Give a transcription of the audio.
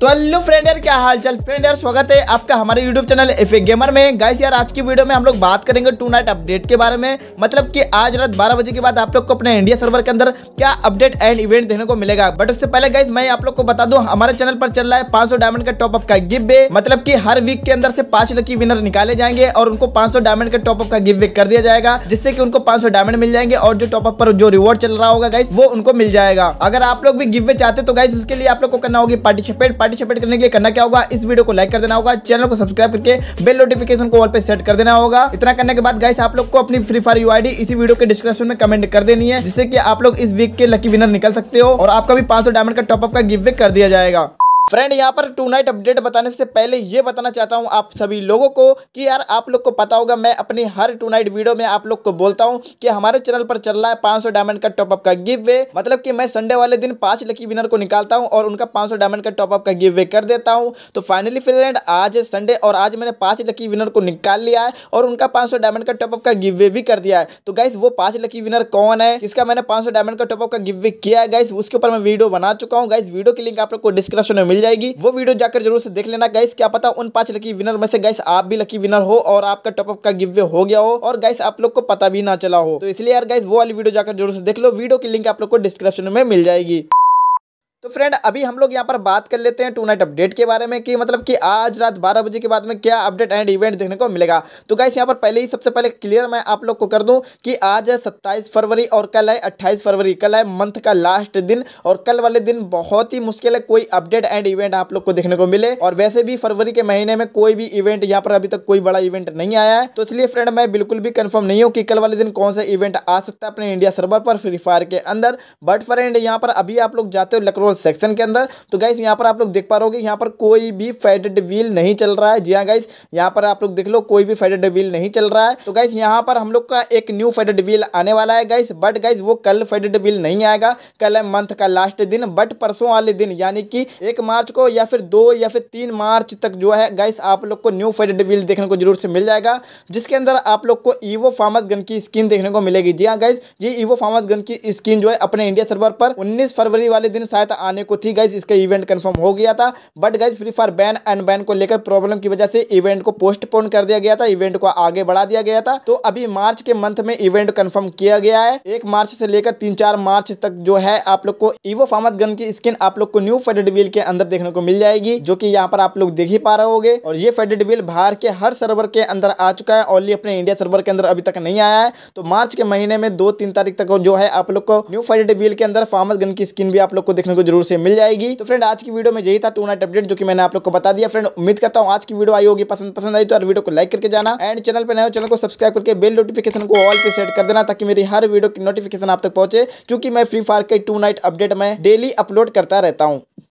तो hello friend यार क्या हाल चाल फ्रेंड यार स्वागत है आपका हमारे यूट्यूब चैनल एफ गेमर में गाइस यार आज की वीडियो में हम लोग बात करेंगे टू नाइट अपडेट के बारे में मतलब कि आज रात 12 बजे के बाद आप लोग को अपने इंडिया सर्वर के अंदर क्या अपडेट एंड इवेंट देने को मिलेगा बट उससे पहले गाइस मैं आप लोग को बता दू हमारे चैनल पर चल रहा है पांच डायमंड का टॉपअप का गिवे मतलब की हर वीक के अंदर से पांच लकी विनर निकाले जाएंगे और उनको पांच डायमंड के टॉपअप का गिफ्ट कर दिया जाएगा जिससे की उनको पांच डायमंड मिल जाएंगे और जो टॉपअप पर जो रिवॉर्ड चल रहा होगा गाइस वो उनको मिल जाएगा अगर आप लोग भी गिफ्ट चाहते तो गाइस उसके लिए आप लोग को करना होगी पार्टिसिपेट पार्टिसिपेट करने के लिए करना क्या होगा इस वीडियो को लाइक कर देना होगा चैनल को सब्सक्राइब करके बेल नोटिफिकेशन को ऑल पे सेट कर देना होगा इतना करने के बाद गाइस आप लोग को अपनी फ्री फायर यूआईडी इसी वीडियो के डिस्क्रिप्शन में कमेंट कर देनी है जिससे कि आप लोग इस वीक के लकी विनर निकल सकते हो और आपका भी पांच डायमंड का टॉपअप का गिफ्ट कर दिया जाएगा फ्रेंड यहाँ पर टू नाइट अपडेट बताने से पहले ये बताना चाहता हूँ आप सभी लोगों को कि यार आप लोग को पता होगा मैं अपनी हर टू नाइट वीडियो में आप लोग को बोलता हूँ कि हमारे चैनल पर चल रहा है पांच डायमंड का टॉपअप का गिव वे मतलब कि मैं संडे वाले दिन पांच लकी विनर को निकालता हूँ और उनका पांच डायमंड का टॉपअप का गिव वे कर देता हूँ तो फाइनली फ्रेंड आज संडे और आज मैंने पांच लकी विनर को निकाल लिया है और उनका पांच डायमंड का टॉपअप का गिव वे भी कर दिया है तो गाइस वो पांच लकी विनर कौन है इसका मैंने पांच डायमंड का टॉपअप का गिव वे किया है गाइस उसके ऊपर मैं वीडियो बना चुका हूँ गाइस वीडियो की लिंक आप लोग को डिस्क्रिप्शन में मिल मिल जाएगी वो वीडियो जाकर जरूर से देख लेना गाइस क्या पता उन पांच लकी विनर में से गाइस आप भी लकी विनर हो और आपका टॉपअप का गिव हो गया हो और गाइस आप लोग को पता भी ना चला हो तो इसलिए यार गाइस वो वाली वीडियो जाकर जरूर से देख लो वीडियो की लिंक आप लोग को डिस्क्रिप्शन में मिल जाएगी तो फ्रेंड अभी हम लोग यहाँ पर बात कर लेते हैं टू नाइट अपडेट के बारे में कि मतलब कि आज रात 12 बजे के बाद में क्या अपडेट एंड इवेंट देखने को मिलेगा तो गाइस यहाँ पर पहले ही सबसे पहले क्लियर मैं आप लोग को कर दूं कि आज है 27 फरवरी और कल है 28 फरवरी कल है मंथ का लास्ट दिन और कल वाले दिन बहुत ही मुश्किल है कोई अपडेट एंड इवेंट आप लोग को देखने को मिले और वैसे भी फरवरी के महीने में कोई भी इवेंट यहाँ पर अभी तक कोई बड़ा इवेंट नहीं आया है तो इसलिए फ्रेंड मैं बिल्कुल भी कन्फर्म नहीं हूँ कि कल वाले दिन कौन सा इवेंट आ सकता है अपने इंडिया सर्वर पर फ्री फायर के अंदर बट फ्रेंड यहाँ पर अभी आप लोग जाते हो लकड़ो क्रॉस सेक्शन के अंदर तो गाइस यहाँ पर आप लोग देख पा रहे यहाँ पर कोई भी फेडेड व्हील नहीं चल रहा है जी हाँ गाइस यहाँ पर आप लोग देख लो कोई भी फेडेड व्हील नहीं चल रहा है तो गाइस यहाँ पर हम लोग का एक न्यू फेडेड व्हील आने वाला है गाइस बट गाइस वो कल फेडेड व्हील नहीं आएगा कल है मंथ का लास्ट दिन बट परसों वाले दिन यानी कि एक मार्च को या फिर दो या फिर तीन मार्च तक जो है गाइस आप लोग को न्यू फेडेड व्हील देखने को जरूर से मिल जाएगा जिसके अंदर आप लोग को ईवो फार्मस गन की स्किन देखने को मिलेगी जी हाँ गाइस ये ईवो फार्मस गन की स्किन जो है अपने इंडिया सर्वर पर उन्नीस फरवरी वाले दिन शायद आने को थी गाइज इसका इवेंट कन्फर्म हो गया था but guys Free Fire ban and ban को लेकर प्रॉब्लम की वजह से इवेंट को पोस्टपोन कर दिया गया था इवेंट को आगे बढ़ा दिया गया था तो अभी मार्च के मंथ में इवेंट कन्फर्म किया गया है एक मार्च से लेकर तीन चार मार्च तक जो है आप लोग को इवो फामत गन की स्किन आप लोग को न्यू फेडेड व्हील के अंदर देखने को मिल जाएगी जो कि यहाँ पर आप लोग देख ही पा रहे होगे और ये फेडेड व्हील बाहर के हर सर्वर के अंदर आ चुका है ऑनली अपने इंडिया सर्वर के अंदर अभी तक नहीं आया है तो मार्च के महीने में दो तीन तारीख तक जो है आप लोग को न्यू फेडेड व्हील के अंदर फामत गन की स्किन भी आप लोग को देखने को जरूर से मिल जाएगी तो फ्रेंड आज की वीडियो में यही था टू नाइट अपडेट जो कि मैंने आप लोग को बता दिया फ्रेंड उम्मीद करता हूँ आज की वीडियो आई होगी पसंद पसंद आई तो हर वीडियो को लाइक करके जाना एंड चैनल पर नए चैनल को सब्सक्राइब करके बेल नोटिफिकेशन को ऑल पर सेट कर देना ताकि मेरी हर वीडियो की नोटिफिकेशन आप तक पहुंचे क्योंकि मैं फ्री फायर के टू नाइट अपडेट में डेली अपलोड करता रहता हूँ